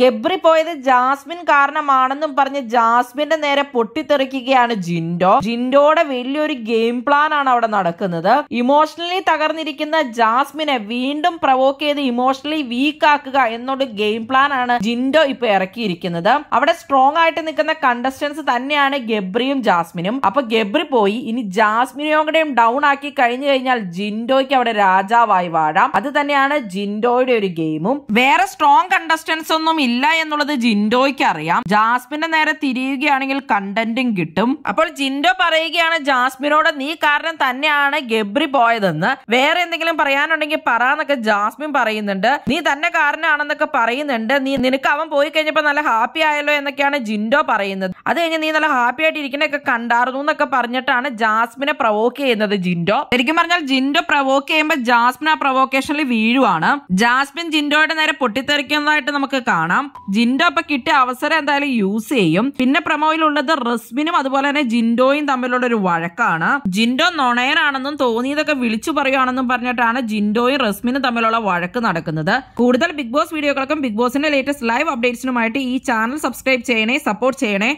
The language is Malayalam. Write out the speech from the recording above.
ഗബ്രി പോയത് ജാസ്മിൻ കാരണമാണെന്നും പറഞ്ഞ് ജാസ്മിന്റെ നേരെ പൊട്ടിത്തെറിക്കുകയാണ് ജിൻഡോ ജിൻഡോയുടെ വലിയൊരു ഗെയിം പ്ലാൻ ആണ് അവിടെ നടക്കുന്നത് ഇമോഷണലി തകർന്നിരിക്കുന്ന ജാസ്മിനെ വീണ്ടും പ്രവോക്ക് ചെയ്ത് ഇമോഷണലി വീക്ക് ആക്കുക എന്നൊരു ഗെയിം പ്ലാൻ ആണ് ജിൻഡോ ഇപ്പൊ ഇറക്കിയിരിക്കുന്നത് അവിടെ സ്ട്രോങ് ആയിട്ട് നിൽക്കുന്ന കണ്ടസ്റ്റൻസ് തന്നെയാണ് ഗബ്രിയും ജാസ്മിനും അപ്പൊ ഗബ്രി പോയി ഇനി ജാസ്മിനെയും കൂടെയും ഡൗൺ ആക്കി കഴിഞ്ഞു കഴിഞ്ഞാൽ ജിൻഡോയ്ക്ക് അവിടെ രാജാവായി വാഴാം അത് തന്നെയാണ് ജിൻഡോയുടെ ഒരു ഗെയിമും വേറെ സ്ട്രോങ് കണ്ടസ്റ്റൻസ് ഒന്നും ഇല്ല എന്നുള്ളത് ജിൻഡോയ്ക്ക് അറിയാം ജാസ്മിന്റെ നേരെ തിരിയുകയാണെങ്കിൽ കണ്ടന്റും കിട്ടും അപ്പോൾ ജിൻഡോ പറയുകയാണ് ജാസ്മിനോട് നീ കാരണം തന്നെയാണ് ഗബ്രി പോയതെന്ന് വേറെ എന്തെങ്കിലും പറയാനുണ്ടെങ്കിൽ പറ എന്നൊക്കെ ജാസ്മിൻ പറയുന്നുണ്ട് നീ തന്നെ കാരണമാണെന്നൊക്കെ പറയുന്നുണ്ട് നീ നിനക്ക് അവൻ പോയി കഴിഞ്ഞപ്പോൾ നല്ല ഹാപ്പി ആയല്ലോ എന്നൊക്കെയാണ് ജിൻഡോ പറയുന്നത് അത് കഴിഞ്ഞ് നീ നല്ല ഹാപ്പി ആയിട്ട് ഇരിക്കണൊക്കെ കണ്ടായിരുന്നു എന്നൊക്കെ പറഞ്ഞിട്ടാണ് ജാസ്മിനെ പ്രവോക്ക് ചെയ്യുന്നത് ജിൻഡോ ശരിക്കും പറഞ്ഞാൽ ജിൻഡോ പ്രവോക്ക് ചെയ്യുമ്പോൾ ജാസ്മിൻ ആ പ്രവോക്കേഷനിൽ വീഴുവാണ് ജാസ്മിൻ ജിൻഡോയുടെ നേരെ പൊട്ടിത്തെറിക്കുന്നതായിട്ട് നമുക്ക് കാണാം കാണാം ജിൻഡോ ഇപ്പൊ കിട്ടിയ അവസരം എന്തായാലും യൂസ് ചെയ്യും പിന്നെ പ്രമോയിലുള്ളത് റസ്മിനും അതുപോലെ തന്നെ ജിൻഡോയും തമ്മിലുള്ള ഒരു വഴക്കാണ് ജിൻഡോ നൊണയനാണെന്നും തോന്നിയതൊക്കെ വിളിച്ചു പറയുകയാണെന്നും പറഞ്ഞിട്ടാണ് ജിൻഡോയും റസ്മിനും തമ്മിലുള്ള വഴക്ക് നടക്കുന്നത് കൂടുതൽ ബിഗ് ബോസ് വീഡിയോകൾക്കും ബിഗ് ബോസിന്റെ ലേറ്റസ്റ്റ് ലൈവ് അപ്ഡേറ്റ്സിനുമായിട്ട് ഈ ചാനൽ സബ്സ്ക്രൈബ് ചെയ്യണേ സപ്പോർട്ട് ചെയ്യണേ